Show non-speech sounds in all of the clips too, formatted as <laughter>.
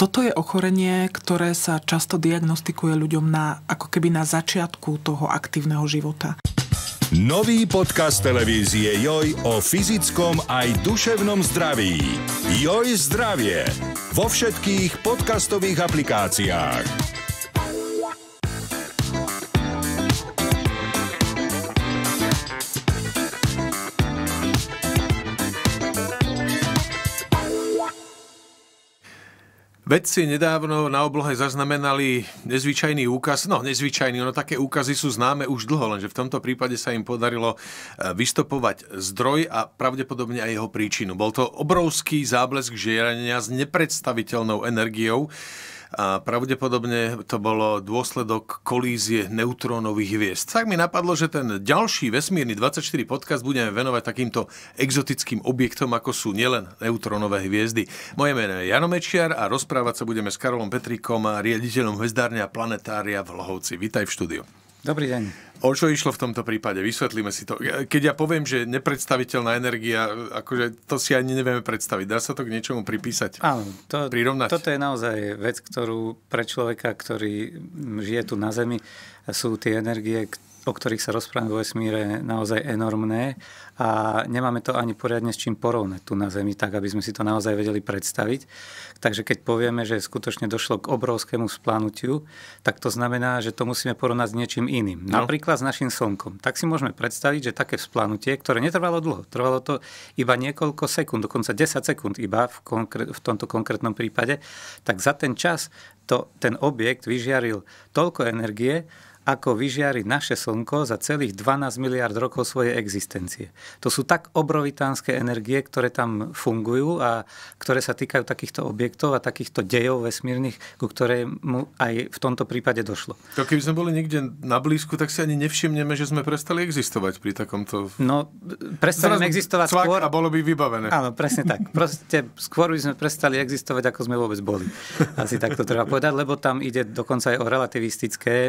toto je ochorenie, ktoré sa často diagnostikuje ľuďom na, ako keby na začiatku toho aktívneho života. Nový podcast televízie Joj o fyzickom aj duševnom zdraví. Joj zdravie vo všetkých podcastových aplikáciách. Vedci nedávno na oblohe zaznamenali nezvyčajný úkaz, no nezvyčajný, no také úkazy sú známe už dlho, lenže v tomto prípade sa im podarilo e, vystopovať zdroj a pravdepodobne aj jeho príčinu. Bol to obrovský záblesk žiarenia s nepredstaviteľnou energiou, a pravdepodobne to bolo dôsledok kolízie neutrónových hviezd. Tak mi napadlo, že ten ďalší vesmírny 24 podcast budeme venovať takýmto exotickým objektom, ako sú nielen neutrónové hviezdy. Moje meno je Jano Mečiar a rozprávať sa budeme s Karolom a riaditeľom hvezdárne a planetária v Lohovci. Vítaj v štúdiu. Dobrý deň. O čo išlo v tomto prípade? Vysvetlíme si to. Keď ja poviem, že nepredstaviteľná energia, akože to si ani nevieme predstaviť. Dá sa to k niečomu pripísať? Áno, to, prirovnať? toto je naozaj vec, ktorú pre človeka, ktorý žije tu na Zemi, sú tie energie, o ktorých sa rozprávame vo vesmíre, naozaj enormné a nemáme to ani poriadne s čím porovnať tu na Zemi, tak aby sme si to naozaj vedeli predstaviť. Takže keď povieme, že skutočne došlo k obrovskému splanutiu, tak to znamená, že to musíme porovnať s niečím iným. No. Napríklad s našim Slnkom. Tak si môžeme predstaviť, že také splanutie, ktoré netrvalo dlho, trvalo to iba niekoľko sekúnd, dokonca 10 sekúnd iba v, konkr- v tomto konkrétnom prípade, tak za ten čas to, ten objekt vyžiaril toľko energie, ako vyžiari naše slnko za celých 12 miliard rokov svojej existencie. To sú tak obrovitánske energie, ktoré tam fungujú a ktoré sa týkajú takýchto objektov a takýchto dejov vesmírnych, ku ktorému aj v tomto prípade došlo. To keby sme boli niekde na blízku, tak si ani nevšimneme, že sme prestali existovať pri takomto... No, sme existovať skôr... a bolo by vybavené. Áno, presne tak. Proste skôr by sme prestali existovať, ako sme vôbec boli. Asi tak to treba povedať, lebo tam ide dokonca aj o relativistické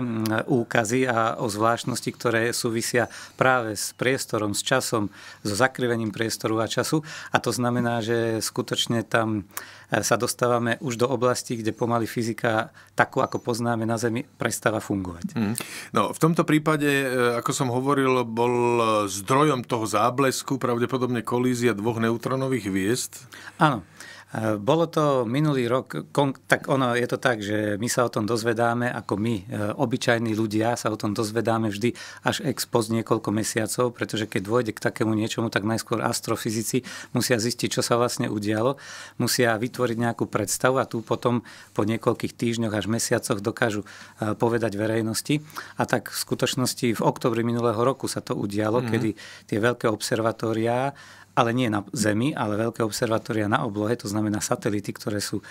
úkazy a o zvláštnosti, ktoré súvisia práve s priestorom, s časom, so zakrivením priestoru a času. A to znamená, že skutočne tam e, sa dostávame už do oblasti, kde pomaly fyzika, takú ako poznáme na Zemi, prestáva fungovať. Mm. No, v tomto prípade, e, ako som hovoril, bol e, zdrojom toho záblesku pravdepodobne kolízia dvoch neutronových hviezd. Áno. Eh, bolo to minulý rok, tak ono je to tak, že my sa o tom dozvedáme, ako my, eh, obyčajní ľudia, sa o tom dozvedáme vždy až ex post niekoľko mesiacov, pretože keď dôjde k takému niečomu, tak najskôr astrofyzici musia zistiť, čo sa vlastne udialo, musia vytvoriť nejakú predstavu a tu potom po niekoľkých týždňoch až mesiacoch dokážu eh, povedať verejnosti. A tak v skutočnosti v oktobri minulého roku sa to udialo, mm-hmm. kedy tie veľké observatória ale nie na Zemi, ale veľké observatória na oblohe, to znamená satelity, ktoré sú e,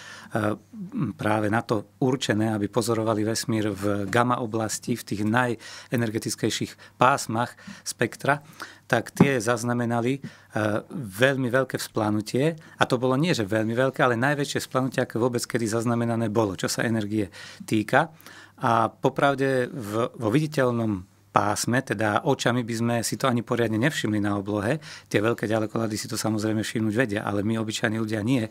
práve na to určené, aby pozorovali vesmír v gamma oblasti, v tých najenergetickejších pásmach spektra, tak tie zaznamenali e, veľmi veľké vzplanutie. A to bolo nie, že veľmi veľké, ale najväčšie vzplanutie, aké vôbec kedy zaznamenané bolo, čo sa energie týka. A popravde v, vo viditeľnom pásme, teda očami by sme si to ani poriadne nevšimli na oblohe. Tie veľké ďalekohľady si to samozrejme všimnúť vedia, ale my obyčajní ľudia nie.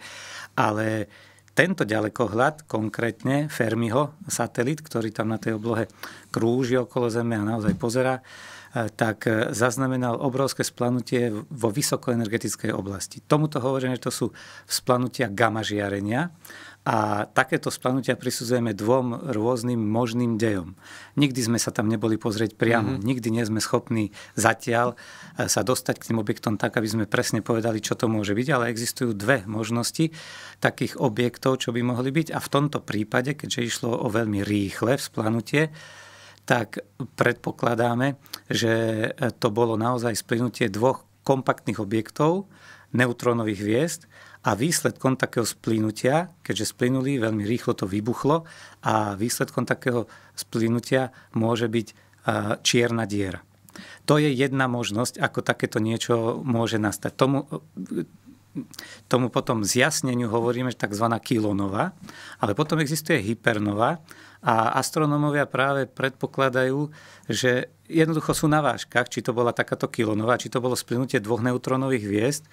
Ale tento ďalekohľad, konkrétne Fermiho satelit, ktorý tam na tej oblohe krúži okolo Zeme a naozaj pozera, e, tak e, zaznamenal obrovské splanutie vo vysokoenergetickej oblasti. Tomuto hovoríme, že to sú splanutia gamma žiarenia a takéto splanutia prisudzujeme dvom rôznym možným dejom. Nikdy sme sa tam neboli pozrieť priamo, mm-hmm. nikdy nie sme schopní zatiaľ e, sa dostať k tým objektom tak, aby sme presne povedali, čo to môže byť, ale existujú dve možnosti takých objektov, čo by mohli byť. A v tomto prípade, keďže išlo o veľmi rýchle splanutie, tak predpokladáme, že e, to bolo naozaj splynutie dvoch kompaktných objektov, neutrónových hviezd a výsledkom takého splynutia, keďže splínuli, veľmi rýchlo to vybuchlo, a výsledkom takého splynutia môže byť e, čierna diera. To je jedna možnosť, ako takéto niečo môže nastať. Tomu, e, tomu potom zjasneniu hovoríme tzv. kilonova, ale potom existuje hypernova a astronómovia práve predpokladajú, že jednoducho sú na vážkach, či to bola takáto kilonova, či to bolo splynutie dvoch neutronových hviezd,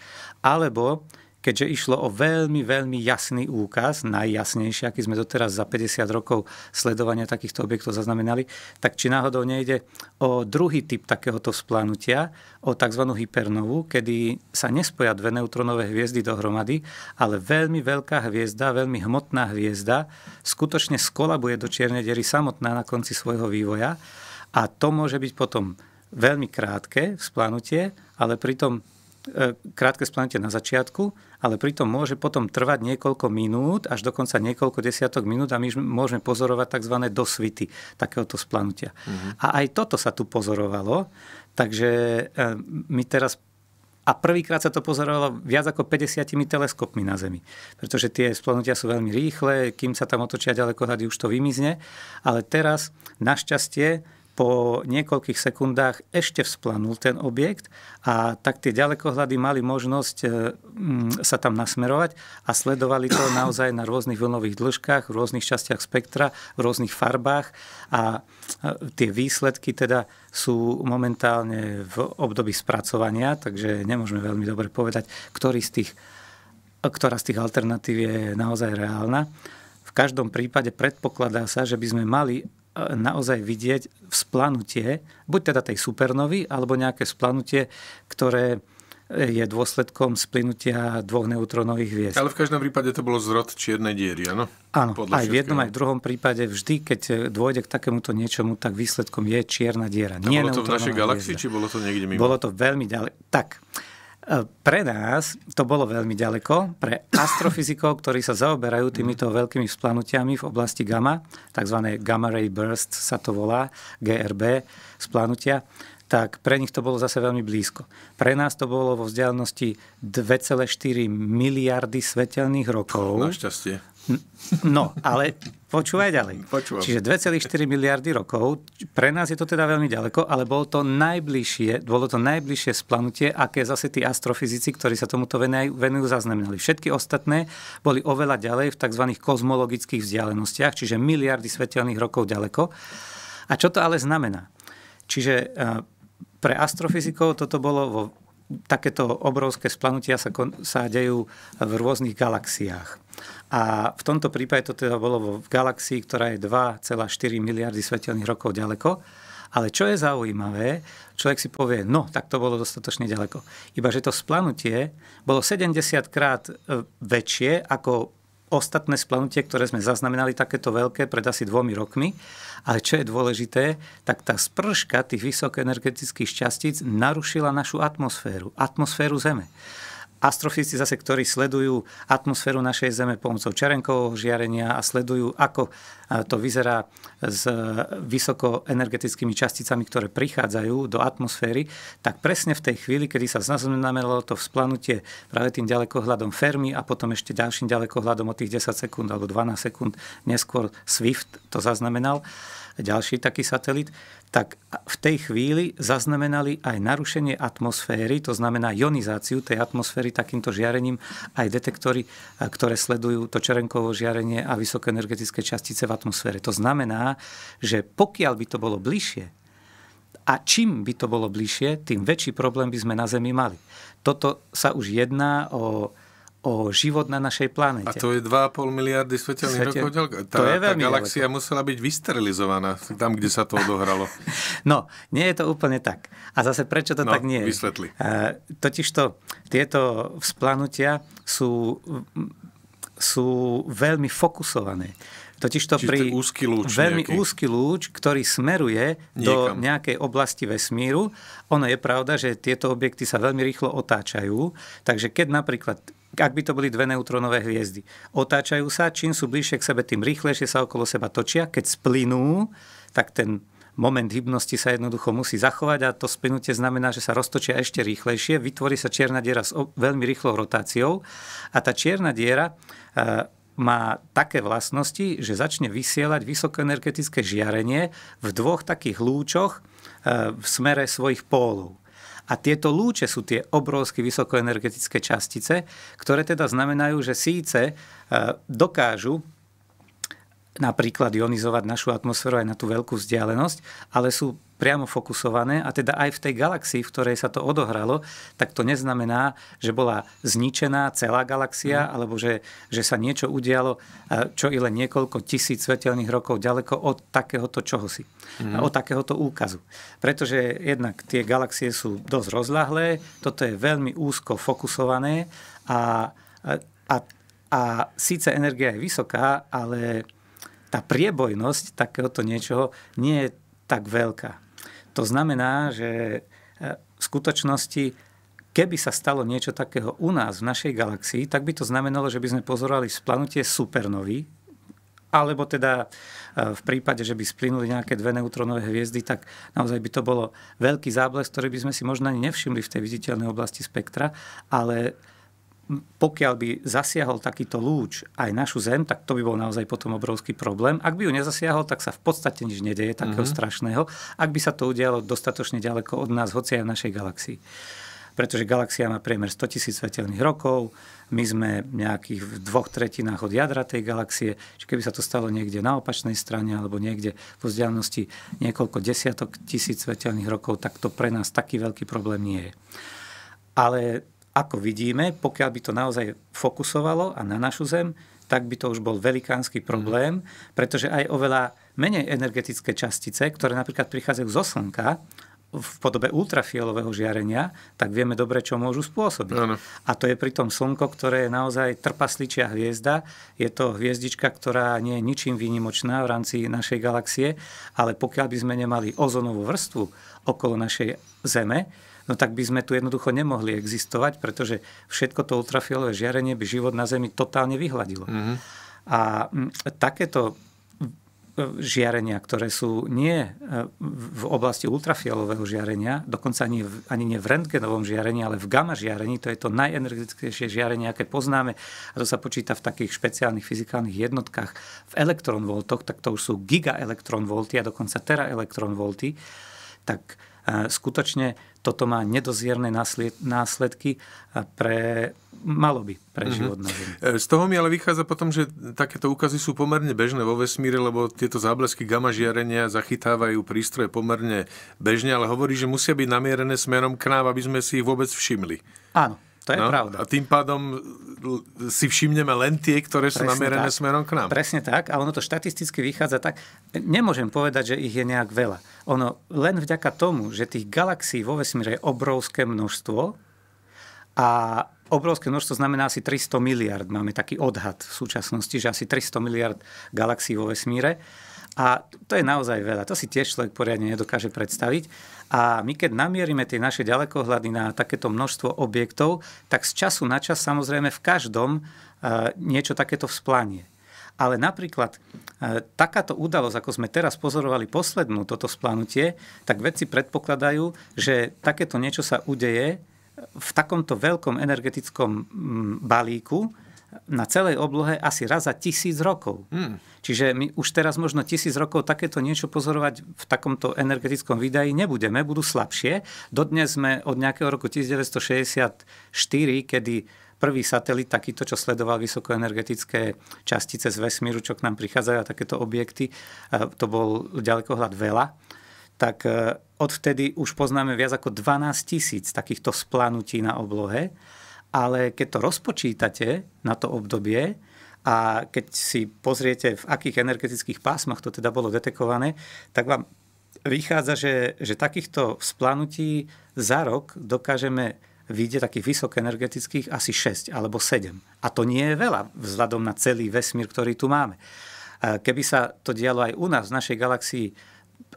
alebo keďže išlo o veľmi, veľmi jasný úkaz, najjasnejší, aký sme doteraz za 50 rokov sledovania takýchto objektov zaznamenali, tak či náhodou nejde o druhý typ takéhoto splánutia, o tzv. hypernovu, kedy sa nespoja dve neutronové hviezdy dohromady, ale veľmi veľká hviezda, veľmi hmotná hviezda skutočne skolabuje do čiernej diery samotná na konci svojho vývoja a to môže byť potom veľmi krátke vzplanutie, ale pritom E, krátke splnutie na začiatku, ale pritom môže potom trvať niekoľko minút, až dokonca niekoľko desiatok minút a my môžeme pozorovať tzv. dosvity takéhoto splanutia. Mm-hmm. A aj toto sa tu pozorovalo, takže e, my teraz a prvýkrát sa to pozorovalo viac ako 50 teleskopmi na Zemi. Pretože tie splnutia sú veľmi rýchle, kým sa tam otočia ďaleko hady, už to vymizne. Ale teraz, našťastie, po niekoľkých sekundách ešte vzplanul ten objekt a tak tie ďalekohľady mali možnosť e, mm, sa tam nasmerovať a sledovali to <coughs> naozaj na rôznych vlnových dĺžkach, v rôznych častiach spektra, v rôznych farbách a e, tie výsledky teda sú momentálne v období spracovania, takže nemôžeme veľmi dobre povedať, ktorý z tých, ktorá z tých alternatív je naozaj reálna. V každom prípade predpokladá sa, že by sme mali naozaj vidieť vzplanutie, buď teda tej supernovy, alebo nejaké vzplanutie, ktoré eh, je dôsledkom splynutia dvoch neutrónových hviezd. Ale v každom prípade to bolo zrod čiernej diery, áno? Áno, Podľa aj všetkého. v jednom, aj v druhom prípade vždy, keď eh, dôjde k takémuto niečomu, tak výsledkom je čierna diera. A nie bolo to v našej galaxii, či bolo to niekde mimo? Bolo to veľmi ďaleko. Tak, E, pre nás to bolo veľmi ďaleko. Pre astrofyzikov, ktorí sa zaoberajú týmito veľkými splanutiami v oblasti gamma, tzv. gamma ray burst sa to volá, GRB, splanutia, tak pre nich to bolo zase veľmi blízko. Pre nás to bolo vo vzdialenosti 2,4 miliardy svetelných rokov. Našťastie. No, ale Počúvaj ďalej. Počúvam. Čiže 2,4 miliardy rokov, pre nás je to teda veľmi ďaleko, ale bolo to najbližšie, bolo to najbližšie splanutie, aké zase tí astrofyzici, ktorí sa tomuto venujú, zaznamenali. Všetky ostatné boli oveľa ďalej v tzv. kozmologických vzdialenostiach, čiže miliardy svetelných rokov ďaleko. A čo to ale znamená? Čiže eh, pre astrofyzikov toto bolo vo takéto obrovské splanutia sa, sa dejú v rôznych galaxiách. A v tomto prípade to teda bolo v galaxii, ktorá je 2,4 miliardy svetelných rokov ďaleko. Ale čo je zaujímavé, človek si povie, no, tak to bolo dostatočne ďaleko. Iba, že to splanutie bolo 70 krát e, väčšie ako ostatné splnutie, ktoré sme zaznamenali takéto veľké pred asi dvomi rokmi. Ale čo je dôležité, tak tá sprška tých vysokoenergetických častíc narušila našu atmosféru, atmosféru Zeme astrofyzici zase, ktorí sledujú atmosféru našej Zeme pomocou čarenkového žiarenia a sledujú, ako e, to vyzerá s vysokoenergetickými časticami, ktoré prichádzajú do atmosféry, tak presne v tej chvíli, kedy sa znamenalo to vzplanutie práve tým ďalekohľadom Fermi a potom ešte ďalším ďalekohľadom o tých 10 sekúnd alebo 12 sekúnd neskôr Swift to zaznamenal, ďalší taký satelit, tak v tej chvíli zaznamenali aj narušenie atmosféry, to znamená ionizáciu tej atmosféry takýmto žiarením, aj detektory, ktoré sledujú to čerenkovo žiarenie a vysoké energetické častice v atmosfére. To znamená, že pokiaľ by to bolo bližšie, a čím by to bolo bližšie, tým väčší problém by sme na Zemi mali. Toto sa už jedná o o život na našej planete. A to je 2,5 miliardy svetelných Svete... rokov ďaleko. Tá, to je veľmi tá galaxia ďaleko. musela byť vysterilizovaná tam, kde sa to odohralo. <laughs> no, nie je to úplne tak. A zase prečo to no, tak nie je? Vysvetli. totižto tieto vzplanutia sú, sú veľmi fokusované. Totižto to pri úzky lúč veľmi nejaký. úzky lúč, ktorý smeruje Niekam. do nejakej oblasti vesmíru. Ono je pravda, že tieto objekty sa veľmi rýchlo otáčajú, takže keď napríklad ak by to boli dve neutrónové hviezdy. Otáčajú sa, čím sú bližšie k sebe, tým rýchlejšie sa okolo seba točia. Keď splynú, tak ten moment hybnosti sa jednoducho musí zachovať a to splynutie znamená, že sa roztočia ešte rýchlejšie, vytvorí sa čierna diera s veľmi rýchlou rotáciou a tá čierna diera e, má také vlastnosti, že začne vysielať vysokoenergetické žiarenie v dvoch takých lúčoch e, v smere svojich pólov. A tieto lúče sú tie obrovské vysokoenergetické častice, ktoré teda znamenajú, že síce e, dokážu napríklad ionizovať našu atmosféru aj na tú veľkú vzdialenosť, ale sú priamo fokusované a teda aj v tej galaxii, v ktorej sa to odohralo, tak to neznamená, že bola zničená celá galaxia mm. alebo že, že sa niečo udialo, e, čo i len niekoľko tisíc svetelných rokov ďaleko od takéhoto čohosi, mm. od takéhoto úkazu. Pretože jednak tie galaxie sú dosť rozľahlé, toto je veľmi úzko fokusované a, e, a, a síce energia je vysoká, ale tá priebojnosť takéhoto niečoho nie je tak veľká. To znamená, že e, v skutočnosti, keby sa stalo niečo takého u nás, v našej galaxii, tak by to znamenalo, že by sme pozorovali splanutie supernovy, alebo teda e, v prípade, že by splynuli nejaké dve neutronové hviezdy, tak naozaj by to bolo veľký záblesk, ktorý by sme si možno ani nevšimli v tej viditeľnej oblasti spektra, ale pokiaľ by zasiahol takýto lúč aj našu zem, tak to by bol naozaj potom obrovský problém. Ak by ju nezasiahol, tak sa v podstate nič nedeje takého mm-hmm. strašného, ak by sa to udialo dostatočne ďaleko od nás, hoci aj v našej galaxii. Pretože galaxia má priemer 100 000 svetelných rokov, my sme nejakých v dvoch tretinách od jadra tej galaxie, či keby sa to stalo niekde na opačnej strane alebo niekde v vzdialenosti niekoľko desiatok tisíc svetelných rokov, tak to pre nás taký veľký problém nie je. Ale ako vidíme, pokiaľ by to naozaj fokusovalo a na našu zem, tak by to už bol velikánsky problém, pretože aj oveľa menej energetické častice, ktoré napríklad prichádzajú zo Slnka, v podobe ultrafialového žiarenia, tak vieme dobre, čo môžu spôsobiť. Ano. A to je pritom slnko, ktoré je naozaj trpasličia hviezda. Je to hviezdička, ktorá nie je ničím výnimočná v rámci našej galaxie, ale pokiaľ by sme nemali ozonovú vrstvu okolo našej Zeme, no tak by sme tu jednoducho nemohli existovať, pretože všetko to ultrafialové žiarenie by život na Zemi totálne vyhľadilo. Mm-hmm. A mm, takéto e, žiarenia, ktoré sú nie e, v oblasti ultrafialového žiarenia, dokonca ani, v, ani nie v rentgenovom žiarení, ale v gamma žiarení, to je to najenergetickejšie žiarenie, aké poznáme, a to sa počíta v takých špeciálnych fyzikálnych jednotkách, v elektronvoltoch, tak to už sú gigaelektronvolty a dokonca teraelektronvolty, tak e, skutočne toto má nedozierne následky pre malo by pre mhm. život na Zemi. E, z toho mi ale vychádza potom, že takéto úkazy sú pomerne bežné vo vesmíre, lebo tieto záblesky gamma žiarenia zachytávajú prístroje pomerne bežne, ale hovorí, že musia byť namierené smerom k nám, aby sme si ich vôbec všimli. Áno. To je no, pravda. A tým pádom e, si všimneme len tie, ktoré sú namierené tak. smerom k nám. Presne tak. A ono to štatisticky vychádza tak. Nemôžem povedať, že ich je nejak veľa. Ono len vďaka tomu, že tých galaxií vo vesmíre je obrovské množstvo a obrovské množstvo znamená asi 300 miliard. Máme taký odhad v súčasnosti, že asi 300 miliard galaxií vo vesmíre. A to je naozaj veľa. To si tiež človek poriadne nedokáže predstaviť. A my keď namierime tie naše ďalekohľady na takéto množstvo objektov, tak z času na čas samozrejme v každom e, niečo takéto vzplanie. Ale napríklad e, takáto udalosť, ako sme teraz pozorovali poslednú toto splanutie, tak vedci predpokladajú, že takéto niečo sa udeje v takomto veľkom energetickom balíku, na celej oblohe asi raz za tisíc rokov. Hmm. Čiže my už teraz možno tisíc rokov takéto niečo pozorovať v takomto energetickom výdaji nebudeme, budú slabšie. Dodnes sme od nejakého roku 1964, kedy prvý satelit takýto, čo sledoval vysokoenergetické častice z vesmíru, čo k nám prichádzajú a takéto objekty, e, to bol ďalekohľad veľa, tak e, odvtedy už poznáme viac ako 12 tisíc takýchto splanutí na oblohe ale keď to rozpočítate na to obdobie a keď si pozriete, v akých energetických pásmach to teda bolo detekované, tak vám vychádza, že, že takýchto splanutí za rok dokážeme vidieť takých vysokoenergetických asi 6 alebo 7. A to nie je veľa vzhľadom na celý vesmír, ktorý tu máme. Keby sa to dialo aj u nás v našej galaxii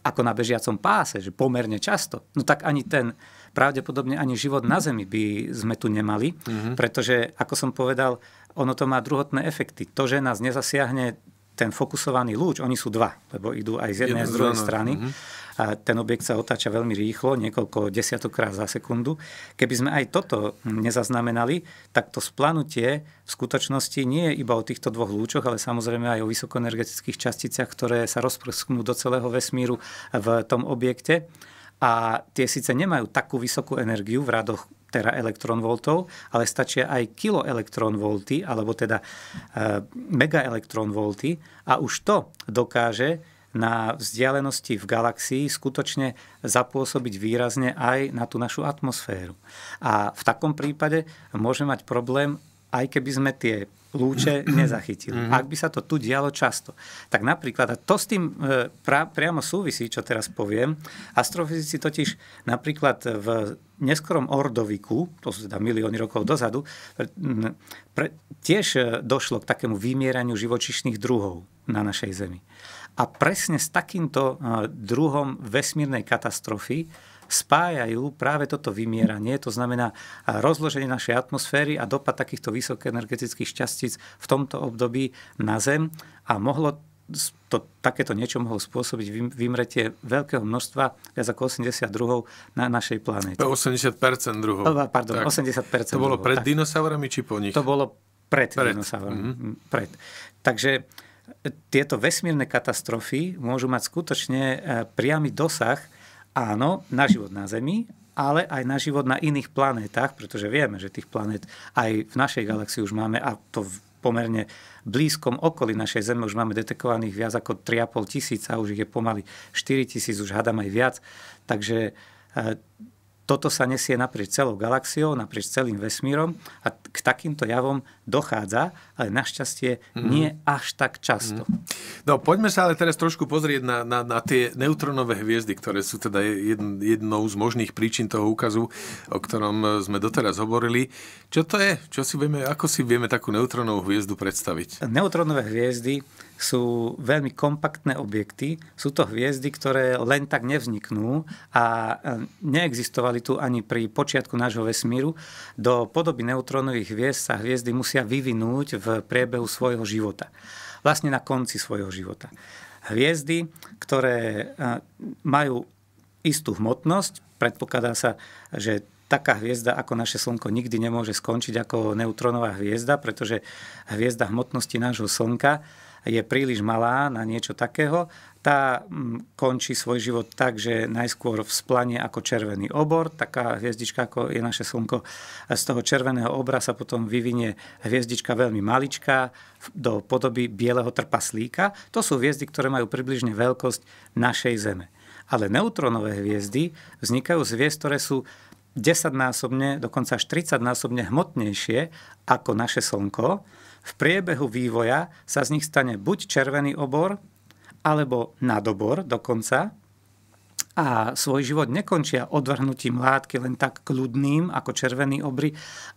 ako na bežiacom páse, že pomerne často, no tak ani ten, pravdepodobne ani život na Zemi by sme tu nemali, mm-hmm. pretože, ako som povedal, ono to má druhotné efekty. To, že nás nezasiahne ten fokusovaný lúč, oni sú dva, lebo idú aj z jednej a z druhej no. strany. Mm-hmm a ten objekt sa otáča veľmi rýchlo, niekoľko desiatokrát za sekundu. Keby sme aj toto nezaznamenali, tak to splanutie v skutočnosti nie je iba o týchto dvoch lúčoch, ale samozrejme aj o vysokoenergetických časticiach, ktoré sa rozprsknú do celého vesmíru v tom objekte. A tie síce nemajú takú vysokú energiu v radoch elektronvoltov, ale stačia aj kiloelektronvolty, alebo teda eh, mega elektronvolty a už to dokáže na vzdialenosti v galaxii skutočne zapôsobiť výrazne aj na tú našu atmosféru. A v takom prípade môže mať problém, aj keby sme tie lúče <clears throat> nezachytili. Mhm. Ak by sa to tu dialo často. Tak napríklad, a to s tým e, pra, priamo súvisí, čo teraz poviem, astrofyzici totiž napríklad v neskorom Ordoviku, to sú teda milióny rokov dozadu, pre, tiež e, došlo k takému vymieraniu živočišných druhov na našej Zemi. A presne s takýmto eh, druhom vesmírnej katastrofy spájajú práve toto vymieranie, to znamená eh, rozloženie našej atmosféry a dopad takýchto vysokoenergetických častíc v tomto období na Zem a mohlo to, takéto niečo mohlo spôsobiť vymretie veľkého množstva, viac ako 80 druhov na našej planéte. 80 druhov. Pardon, tak. 80 To bolo pred dinosaurami či po nich? To bolo pred, pred. dinosaurami. Mm-hmm. Pred. Takže tieto vesmírne katastrofy môžu mať skutočne e, priamy dosah, áno, na život na Zemi, ale aj na život na iných planétach, pretože vieme, že tých planét aj v našej galaxii už máme, a to v pomerne blízkom okolí našej Zeme už máme detekovaných viac ako 3,5 tisíc a už ich je pomaly 4 tisíc, už hádam aj viac. Takže e, toto sa nesie naprieč celou galaxiou, naprieč celým vesmírom a k takýmto javom dochádza, ale našťastie mm. nie mhm. až tak často. Mm. No poďme sa ale teraz trošku pozrieť na, na, na tie neutronové hviezdy, ktoré sú teda jedn, jednou z možných príčin toho úkazu, o ktorom e, sme doteraz hovorili. Čo to je? Čo si vieme, ako si vieme takú neutronovú hviezdu predstaviť? Neutronové hviezdy sú veľmi kompaktné objekty. Sú to hviezdy, ktoré len tak nevzniknú a e, neexistovali tu ani pri počiatku nášho vesmíru. Do podoby neutronových hviezd sa hviezdy musia vyvinúť v priebehu svojho života vlastne na konci svojho života. Hviezdy, ktoré e, majú istú hmotnosť, predpokladá sa, že taká hviezda ako naše Slnko nikdy nemôže skončiť ako neutronová hviezda, pretože hviezda hmotnosti nášho Slnka je príliš malá na niečo takého. Tá mm, končí svoj život tak, že najskôr vzplane ako červený obor, taká hviezdička, ako je naše Slnko. A z toho červeného obra sa potom vyvinie hviezdička veľmi maličká do podoby bieleho trpaslíka. To sú hviezdy, ktoré majú približne veľkosť našej Zeme. Ale neutronové hviezdy vznikajú z hviezd, ktoré sú 10-násobne, dokonca až 30-násobne hmotnejšie ako naše Slnko. V priebehu vývoja sa z nich stane buď červený obor, alebo na dobor dokonca a svoj život nekončia odvrhnutím látky len tak kľudným ako červený obry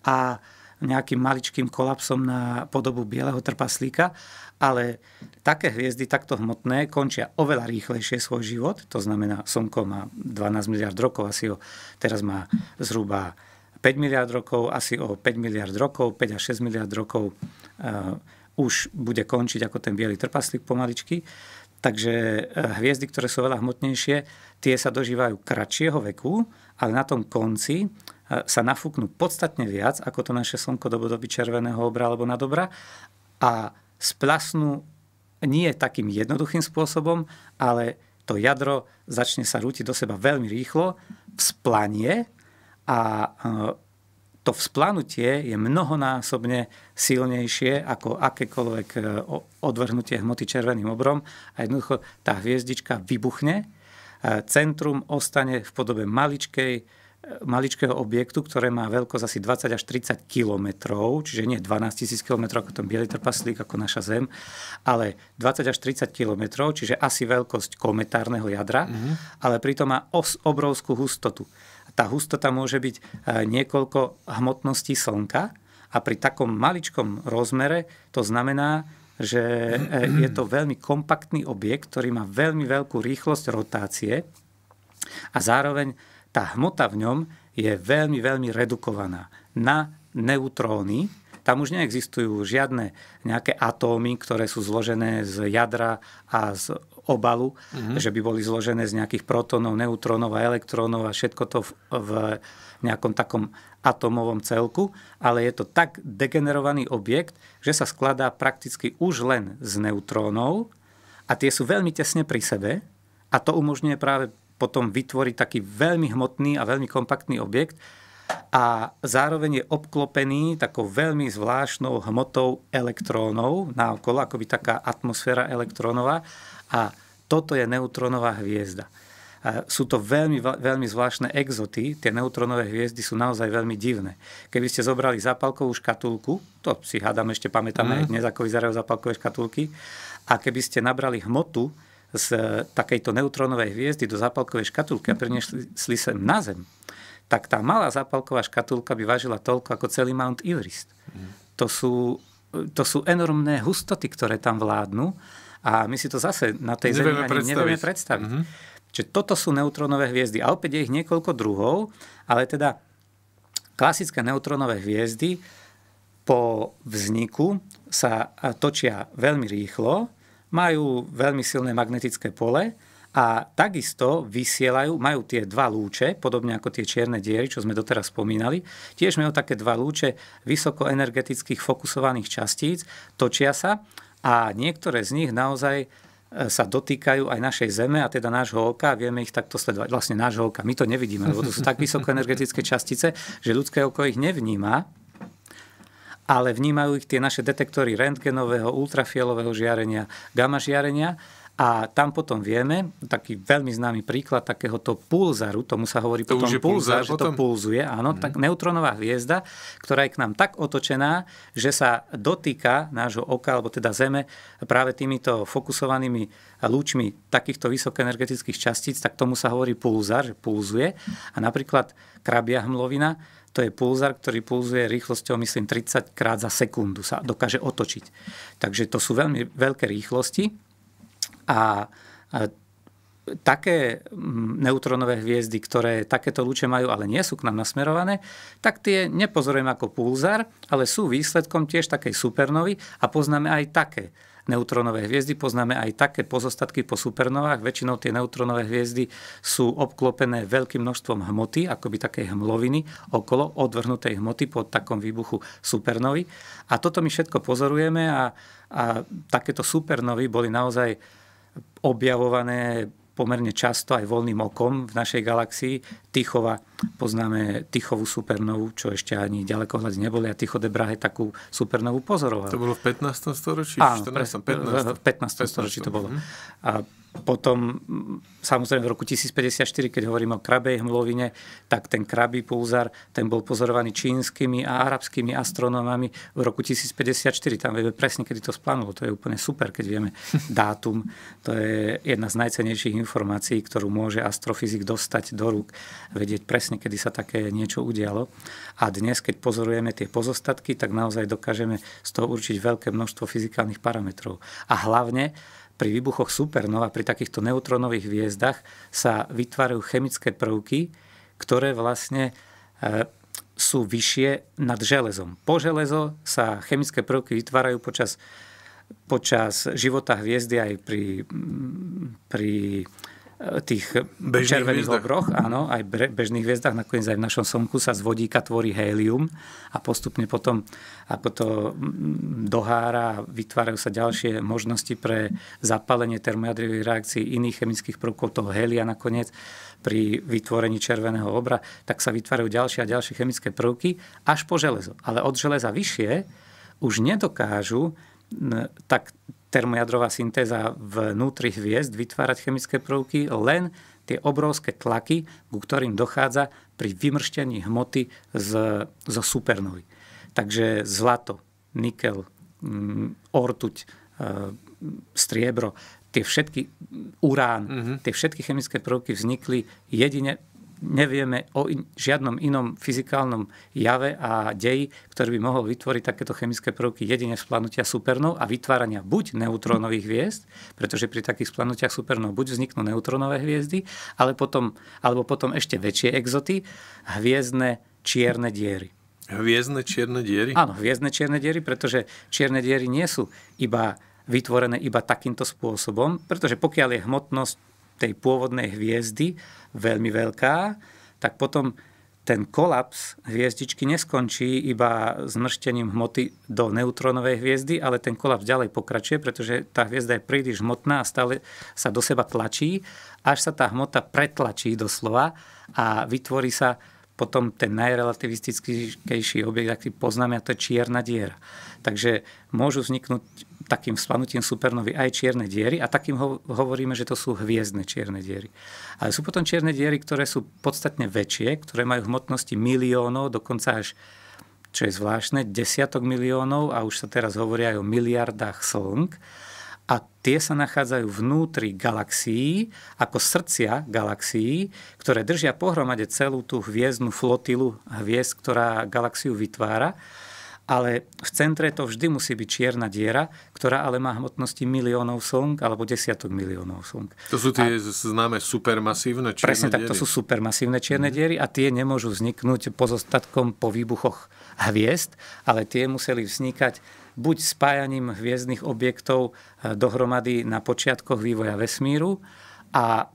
a nejakým maličkým kolapsom na podobu bieleho trpaslíka, ale také hviezdy, takto hmotné, končia oveľa rýchlejšie svoj život. To znamená, Slnko má 12 miliard rokov, asi ho teraz má zhruba 5 miliard rokov, asi o 5 miliard rokov, 5 až 6 miliard rokov uh, už bude končiť ako ten biely trpaslík pomaličky. Takže e, hviezdy, ktoré sú veľa hmotnejšie, tie sa dožívajú kratšieho veku, ale na tom konci e, sa nafúknú podstatne viac, ako to naše slnko do doby červeného obra alebo na dobra a splasnú nie takým jednoduchým spôsobom, ale to jadro začne sa rútiť do seba veľmi rýchlo, splanie a e, to vzplanutie je mnohonásobne silnejšie ako akékoľvek e, odvrhnutie hmoty červeným obrom a jednoducho tá hviezdička vybuchne. E, centrum ostane v podobe maličkej, e, maličkého objektu, ktoré má veľkosť asi 20 až 30 kilometrov, čiže nie 12 tisíc kilometrov ako ten bielý trpaslík, ako naša Zem, ale 20 až 30 kilometrov, čiže asi veľkosť kometárneho jadra, mm-hmm. ale pritom má os obrovskú hustotu tá hustota môže byť e, niekoľko hmotností slnka a pri takom maličkom rozmere to znamená, že e, je to veľmi kompaktný objekt, ktorý má veľmi veľkú rýchlosť rotácie a zároveň tá hmota v ňom je veľmi, veľmi redukovaná na neutróny. Tam už neexistujú žiadne nejaké atómy, ktoré sú zložené z jadra a z obalu, mm-hmm. že by boli zložené z nejakých protonov, neutrónov a elektrónov a všetko to v, v nejakom takom atomovom celku, ale je to tak degenerovaný objekt, že sa skladá prakticky už len z neutrónov a tie sú veľmi tesne pri sebe a to umožňuje práve potom vytvoriť taký veľmi hmotný a veľmi kompaktný objekt, a zároveň je obklopený takou veľmi zvláštnou hmotou elektrónov naokolo, akoby taká atmosféra elektrónová a toto je neutrónová hviezda. A sú to veľmi, veľmi zvláštne exoty, tie neutronové hviezdy sú naozaj veľmi divné. Keby ste zobrali zapalkovú škatulku, to si hádam ešte pamätáme mm. dnes, ako vyzerajú zapalkové škatulky, a keby ste nabrali hmotu z e, takejto neutronovej hviezdy do zapalkovej škatulky a priniesli sem na Zem, tak tá malá zapalková škatulka by vážila toľko ako celý Mount Everest. Mm. To sú, e, to sú enormné hustoty, ktoré tam vládnu a my si to zase na tej Zemi ani predstaviť. nevieme predstaviť. Mm-hmm. Čiže toto sú neutrónové hviezdy. A opäť je ich niekoľko druhov, ale teda klasické neutrónové hviezdy po vzniku sa točia veľmi rýchlo, majú veľmi silné magnetické pole a takisto vysielajú, majú tie dva lúče, podobne ako tie čierne diery, čo sme doteraz spomínali, tiež majú také dva lúče vysokoenergetických fokusovaných častíc, točia sa a niektoré z nich naozaj e, sa dotýkajú aj našej zeme a teda nášho oka a vieme ich takto sledovať. Vlastne nášho oka, my to nevidíme, lebo to sú tak energetické častice, že ľudské oko ich nevníma, ale vnímajú ich tie naše detektory rentgenového, ultrafialového žiarenia, gamma žiarenia a tam potom vieme, taký veľmi známy príklad takéhoto pulzaru, tomu sa hovorí to potom už pulzar, pulzar že to pulzuje, áno, mm-hmm. tak neutronová hviezda, ktorá je k nám tak otočená, že sa dotýka nášho oka, alebo teda Zeme, práve týmito fokusovanými lúčmi takýchto vysokoenergetických častíc, tak tomu sa hovorí pulzar, že pulzuje. A napríklad krabia hmlovina, to je pulzar, ktorý pulzuje rýchlosťou, myslím, 30 krát za sekundu sa dokáže otočiť. Takže to sú veľmi veľké rýchlosti. A také mm, neutronové hviezdy, ktoré takéto lúče majú, ale nie sú k nám nasmerované, tak tie nepozorujeme ako pulzar, ale sú výsledkom tiež takej supernovy a poznáme aj také neutronové hviezdy, poznáme aj také pozostatky po supernovách. Väčšinou tie neutronové hviezdy sú obklopené veľkým množstvom hmoty, akoby takej hmloviny okolo odvrhnutej hmoty po takom výbuchu supernovy. A toto my všetko pozorujeme a, a takéto supernovy boli naozaj objavované pomerne často aj voľným okom v našej galaxii, Tychova Poznáme Tychovú supernovu, čo ešte ani ďaleko hľadí neboli a Tycho de Brahe takú supernovu pozoroval. To bolo v 15. storočí? Áno, 14. 15. v 15. 15. storočí to bolo. Mm-hmm. A potom, mm, samozrejme v roku 1054, keď hovoríme o krabej hmlovine, tak ten krabý pulzar, ten bol pozorovaný čínskymi a arabskými astronómami v roku 1054. Tam vieme presne, kedy to splanulo. To je úplne super, keď vieme <laughs> dátum. To je jedna z najcenejších informácií, ktorú môže astrofyzik dostať do rúk, vedieť presne, vlastne, kedy sa také niečo udialo. A dnes, keď pozorujeme tie pozostatky, tak naozaj dokážeme z toho určiť veľké množstvo fyzikálnych parametrov. A hlavne pri výbuchoch supernov a pri takýchto neutronových hviezdach sa vytvárajú chemické prvky, ktoré vlastne e, sú vyššie nad železom. Po železo sa chemické prvky vytvárajú počas, počas života hviezdy aj pri, pri E, tých bežných červených hviezdach. obroch, áno, aj bežných hviezdach, nakoniec aj v našom slnku sa z vodíka tvorí hélium a postupne potom, ako to mm, dohára, vytvárajú sa ďalšie možnosti pre zapálenie termojadrových reakcií iných chemických prvkov toho hélia nakoniec pri vytvorení červeného obra, tak sa vytvárajú ďalšie a ďalšie chemické prvky až po železo. Ale od železa vyššie už nedokážu tak termojadrová syntéza vnútri hviezd vytvárať chemické prvky, len tie obrovské tlaky, ku ktorým dochádza pri vymrštení hmoty z, zo supernovy. Takže zlato, nikel, mm, ortuť, e, striebro, tie všetky urán, mm-hmm. tie všetky chemické prvky vznikli jedine nevieme o in, žiadnom inom fyzikálnom jave a deji, ktorý by mohol vytvoriť takéto chemické prvky jedine z supernov a vytvárania buď neutrónových hviezd, pretože pri takých splanutiach supernov buď vzniknú neutrónové hviezdy, ale potom, alebo potom ešte väčšie exoty, hviezdne čierne diery. Hviezdne čierne diery? Áno, hviezdne čierne diery, pretože čierne diery nie sú iba vytvorené iba takýmto spôsobom, pretože pokiaľ je hmotnosť tej pôvodnej hviezdy veľmi veľká, tak potom ten kolaps hviezdičky neskončí iba zmrštením hmoty do neutrónovej hviezdy, ale ten kolaps ďalej pokračuje, pretože tá hviezda je príliš hmotná a stále sa do seba tlačí, až sa tá hmota pretlačí doslova a vytvorí sa potom ten najrelativistickejší objekt, aký poznáme, a to je čierna diera. Takže môžu vzniknúť takým spanutím supernovy aj čierne diery a takým ho- hovoríme, že to sú hviezdne čierne diery. Ale sú potom čierne diery, ktoré sú podstatne väčšie, ktoré majú hmotnosti miliónov, dokonca až čo je zvláštne, desiatok miliónov a už sa teraz hovorí aj o miliardách slnk a tie sa nachádzajú vnútri galaxií, ako srdcia galaxií, ktoré držia pohromade celú tú hviezdnu flotilu hviezd, ktorá galaxiu vytvára. Ale v centre to vždy musí byť čierna diera, ktorá ale má hmotnosti miliónov slnk alebo desiatok miliónov slnk. To sú tie a, známe supermasívne čierne presne diery. Presne tak, to sú supermasívne čierne mm. diery a tie nemôžu vzniknúť pozostatkom po výbuchoch hviezd, ale tie museli vznikať buď spájaním hviezdnych objektov eh, dohromady na počiatkoch vývoja vesmíru a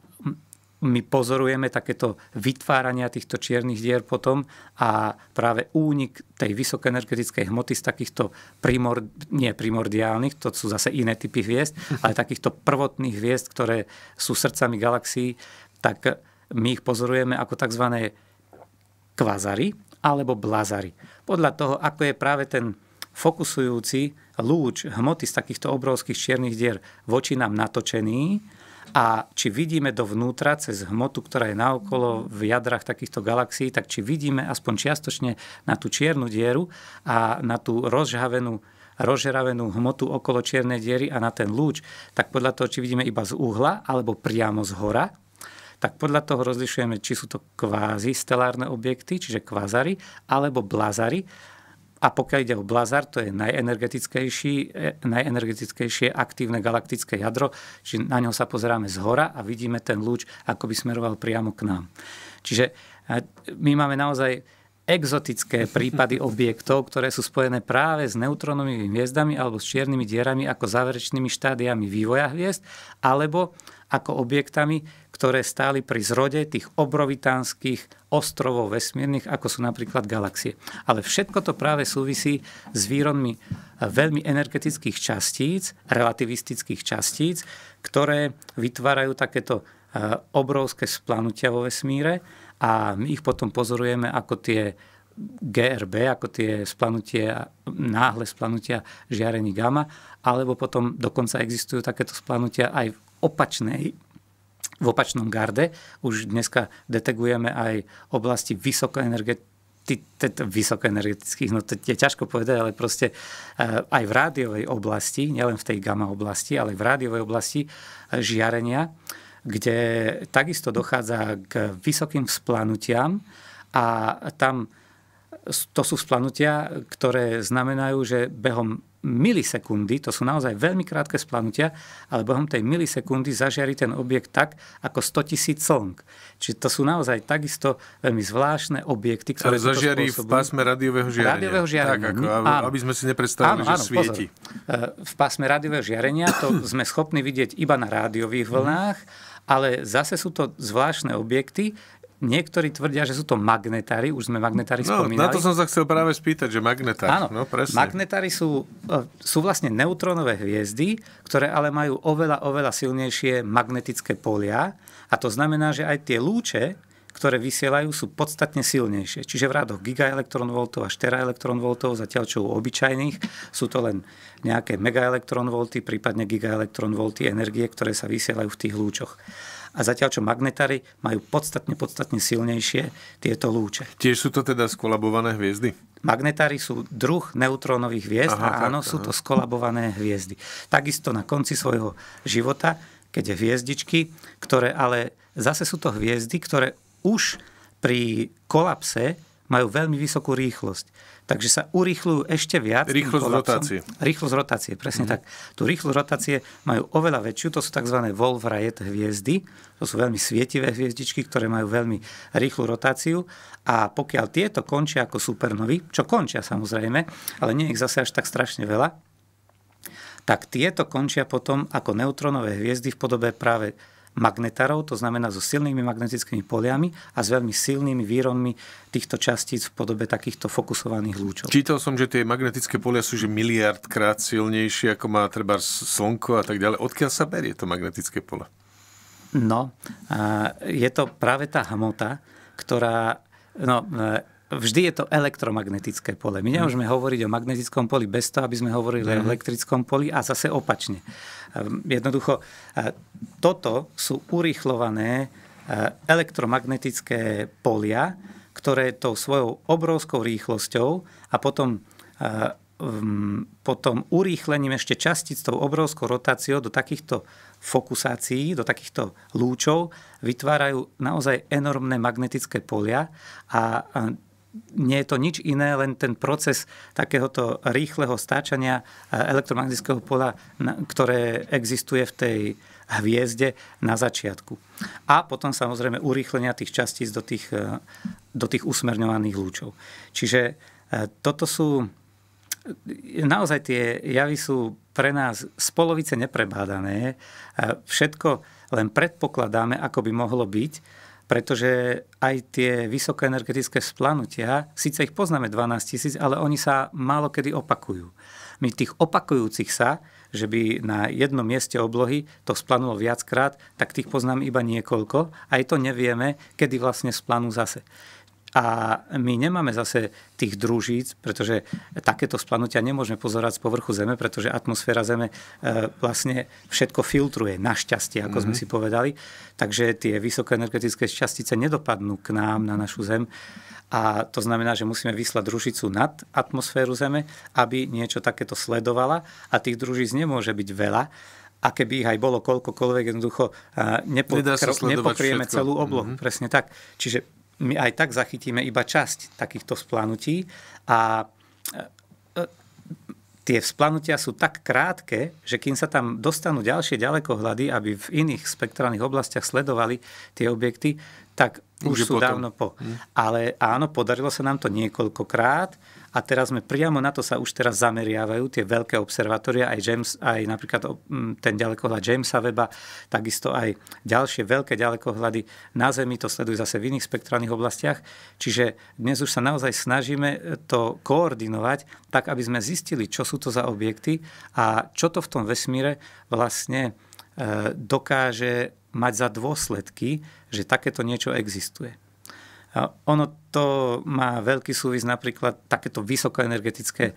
my pozorujeme takéto vytvárania týchto čiernych dier potom a práve únik tej vysokoenergetickej hmoty z takýchto primor, nie primordiálnych, to sú zase iné typy hviezd, <laughs> ale takýchto prvotných hviezd, ktoré sú srdcami galaxií, tak my ich pozorujeme ako tzv. kvazary alebo blazary. Podľa toho, ako je práve ten fokusujúci lúč hmoty z takýchto obrovských čiernych dier voči nám natočený a či vidíme dovnútra cez hmotu, ktorá je naokolo v jadrach takýchto galaxií, tak či vidíme aspoň čiastočne na tú čiernu dieru a na tú rozžhavenú rozžeravenú hmotu okolo čiernej diery a na ten lúč, tak podľa toho, či vidíme iba z úhla alebo priamo z hora, tak podľa toho rozlišujeme, či sú to kvázi stelárne objekty, čiže kvázary, alebo blazary, a pokiaľ ide o blazar, to je e, najenergetickejšie aktívne galaktické jadro, čiže na ňo sa pozeráme z hora a vidíme ten lúč, ako by smeroval priamo k nám. Čiže e, my máme naozaj exotické prípady <laughs> objektov, ktoré sú spojené práve s neutronovými hviezdami alebo s čiernymi dierami ako záverečnými štádiami vývoja hviezd, alebo ako objektami, ktoré stáli pri zrode tých obrovitánskych ostrovov vesmírnych, ako sú napríklad galaxie. Ale všetko to práve súvisí s výronmi e, veľmi energetických častíc, relativistických častíc, ktoré vytvárajú takéto e, obrovské splanutia vo vesmíre a my ich potom pozorujeme ako tie GRB, ako tie splanutie, náhle splanutia žiarení gamma, alebo potom dokonca existujú takéto splanutia aj v opačnej v opačnom garde. Už dneska detegujeme aj oblasti vysokoenergetické vysokoenergetických, no to je ťažko povedať, ale proste e, aj v rádiovej oblasti, nielen v tej gamma oblasti, ale v rádiovej oblasti e, žiarenia, kde takisto dochádza k vysokým vzplanutiam a tam to sú vzplanutia, ktoré znamenajú, že behom milisekundy, to sú naozaj veľmi krátke splanutia, ale bohom tej milisekundy zažiari ten objekt tak, ako 100 tisíc slnk. Čiže to sú naozaj takisto veľmi zvláštne objekty, ktoré ale zažiari v pásme radiového žiarenia. Radiového žiarenia. Tak, ako, aby, áno. aby sme si nepredstavili, áno, že áno, svieti. Pozor. E, v pásme rádiového žiarenia to <coughs> sme schopní vidieť iba na rádiových vlnách, mhm. ale zase sú to zvláštne objekty, Niektorí tvrdia, že sú to magnetári, už sme magnetári no, spomínali. Na to som sa chcel práve spýtať, že magnetári. Áno, no, presne. magnetári sú, e, sú vlastne neutrónové hviezdy, ktoré ale majú oveľa, oveľa silnejšie magnetické polia a to znamená, že aj tie lúče, ktoré vysielajú, sú podstatne silnejšie. Čiže v rádoch gigaelektronvoltov až teraelektronvoltov, zatiaľ čo u obyčajných sú to len nejaké megaelektronvolty, prípadne gigaelektronvolty energie, ktoré sa vysielajú v tých lúčoch a zatiaľ čo magnetary majú podstatne, podstatne silnejšie tieto lúče. Tiež sú to teda skolabované hviezdy? Magnetári sú druh neutrónových hviezd aha, a áno, tak, sú aha. to skolabované hviezdy. Takisto na konci svojho života, keď je hviezdičky, ktoré ale zase sú to hviezdy, ktoré už pri kolapse majú veľmi vysokú rýchlosť. Takže sa urýchľujú ešte viac. Rýchlosť rotácie. Rýchlosť rotácie, presne mm-hmm. tak. Tu rýchlosť rotácie majú oveľa väčšiu, to sú tzv. Wolf Rayet hviezdy, to sú veľmi svietivé hviezdičky, ktoré majú veľmi rýchlu rotáciu a pokiaľ tieto končia ako supernovy, čo končia samozrejme, ale nie ich zase až tak strašne veľa, tak tieto končia potom ako neutronové hviezdy v podobe práve magnetárov, to znamená so silnými magnetickými poliami a s veľmi silnými výronmi týchto častíc v podobe takýchto fokusovaných lúčov. Čítal som, že tie magnetické polia sú že miliardkrát silnejšie, ako má treba slnko a tak ďalej. Odkiaľ sa berie to magnetické pole? No, je to práve tá hmota, ktorá... No, e, vždy je to elektromagnetické pole. My mhm. nemôžeme hovoriť o magnetickom poli bez toho, aby sme hovorili mm. o mhm. elektrickom poli a zase opačne. Ehm, jednoducho, e, toto sú urýchlované e, elektromagnetické polia, ktoré tou svojou obrovskou rýchlosťou a potom e, potom urýchlením ešte častíc tou obrovskou rotáciou do takýchto fokusácií, do takýchto lúčov vytvárajú naozaj enormné magnetické polia a nie je to nič iné, len ten proces takéhoto rýchleho stáčania e, elektromagnetického pola, ktoré existuje v tej hviezde na začiatku. A potom samozrejme urýchlenia tých častíc do tých, e, do tých usmerňovaných lúčov. Čiže e, toto sú... Naozaj tie javy sú pre nás spolovice neprebádané. Všetko len predpokladáme, ako by mohlo byť pretože aj tie vysoké energetické splanutia, síce ich poznáme 12 tisíc, ale oni sa málo kedy opakujú. My tých opakujúcich sa, že by na jednom mieste oblohy to splanulo viackrát, tak tých poznám iba niekoľko. Aj to nevieme, kedy vlastne splanú zase. A my nemáme zase tých družíc, pretože takéto splanutia nemôžeme pozerať z povrchu Zeme, pretože atmosféra Zeme e, vlastne všetko filtruje, našťastie, ako mm-hmm. sme mhm. si povedali. Takže tie vysokoenergetické častice nedopadnú k nám na našu Zem. A to znamená, že musíme vyslať družicu nad atmosféru Zeme, aby niečo takéto sledovala. A tých družíc nemôže byť veľa, a keby ich aj bolo koľkokoľvek, jednoducho e, nepokr- nepokrieme všetko. celú oblohu. Mm-hmm. Presne tak. Čiže my aj tak zachytíme iba časť takýchto splanutí a e, e, tie vzplanutia sú tak krátke, že kým sa tam dostanú ďalšie ďalekohľady, aby v iných spektrálnych oblastiach sledovali tie objekty, tak už, už sú potom. dávno po. Hm. Ale áno, podarilo sa nám to niekoľkokrát a teraz sme priamo na to sa už teraz zameriavajú tie veľké observatória, aj, James, aj napríklad ten ďalekohľad Jamesa Weba, takisto aj ďalšie veľké ďalekohľady na Zemi, to sledujú zase v iných spektrálnych oblastiach. Čiže dnes už sa naozaj snažíme e, to koordinovať, tak aby sme zistili, čo sú to za objekty a čo to v tom vesmíre vlastne e, dokáže mať za dôsledky, že takéto niečo existuje. A ono to má veľký súvis napríklad takéto vysokoenergetické e,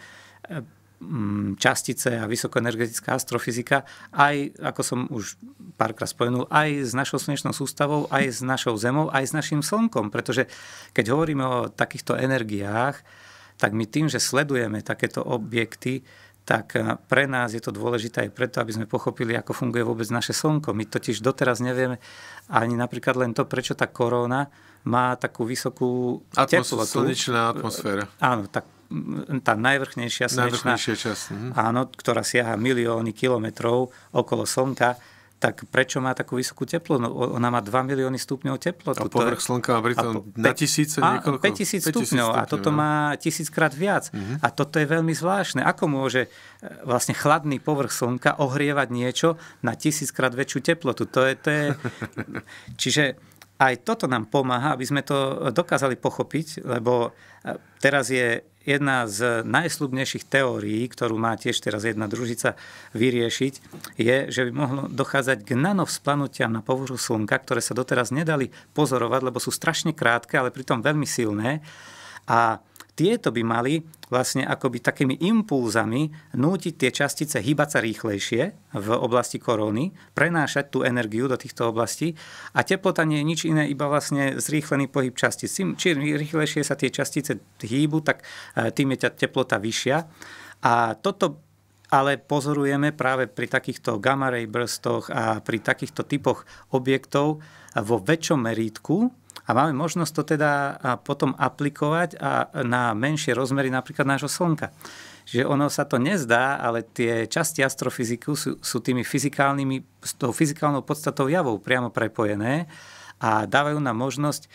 mm, častice a vysokoenergetická astrofyzika, aj, ako som už párkrát spomenul, aj s našou slnečnou sústavou, aj s našou Zemou, aj s našim Slnkom. Pretože keď hovoríme o takýchto energiách, tak my tým, že sledujeme takéto objekty, tak e, pre nás je to dôležité aj preto, aby sme pochopili, ako funguje vôbec naše slnko. My totiž doteraz nevieme ani napríklad len to, prečo tá korona má takú vysokú teplotu. Slnečná atmosféra. E, áno, tak tá najvrchnejšia slnečná, časť. Mhm. áno, ktorá siaha milióny kilometrov okolo Slnka, tak prečo má takú vysokú teplotu? No, ona má 2 milióny stupňov teplotu. A povrch Slnka má pritom na tisíce niekoľko? 5000 stupňov, stupňov a toto ja. No. má tisíckrát viac. Uh-huh. A toto je veľmi zvláštne. Ako môže e, vlastne chladný povrch Slnka ohrievať niečo na tisíckrát väčšiu teplotu? To je, to je... <laughs> Čiže aj toto nám pomáha, aby sme to dokázali pochopiť, lebo e, teraz je jedna z najslubnejších teórií, ktorú má tiež teraz jedna družica vyriešiť, je, že by mohlo dochádzať k nanovsplanutiam na povrchu Slnka, ktoré sa doteraz nedali pozorovať, lebo sú strašne krátke, ale pritom veľmi silné. A tieto by mali vlastne akoby takými impulzami nútiť tie častice hýbať sa rýchlejšie v oblasti koróny, prenášať tú energiu do týchto oblastí a teplota nie je nič iné, iba vlastne zrýchlený pohyb častíc. Čím rýchlejšie sa tie častice hýbu, tak e, tým je teplota vyššia. A toto ale pozorujeme práve pri takýchto gamma ray brstoch a pri takýchto typoch objektov vo väčšom merítku, a máme možnosť to teda potom aplikovať a na menšie rozmery napríklad nášho Slnka. Čiže ono sa to nezdá, ale tie časti astrofyziku sú, sú tými fyzikálnymi, s tou fyzikálnou podstatou javou priamo prepojené a dávajú nám možnosť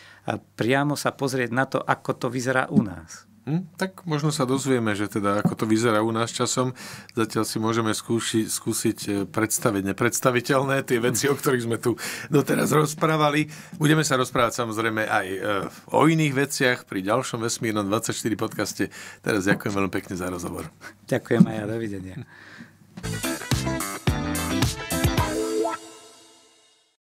priamo sa pozrieť na to, ako to vyzerá u nás. Hm, tak možno sa dozvieme, že teda ako to vyzerá u nás časom. Zatiaľ si môžeme skúši, skúsiť e, predstaviť nepredstaviteľné tie veci, o ktorých sme tu doteraz rozprávali. Budeme sa rozprávať samozrejme aj e, o iných veciach pri ďalšom Vesmírnom 24 podcaste. Teraz ďakujem veľmi pekne za rozhovor. Ďakujem aj ja, dovidenia.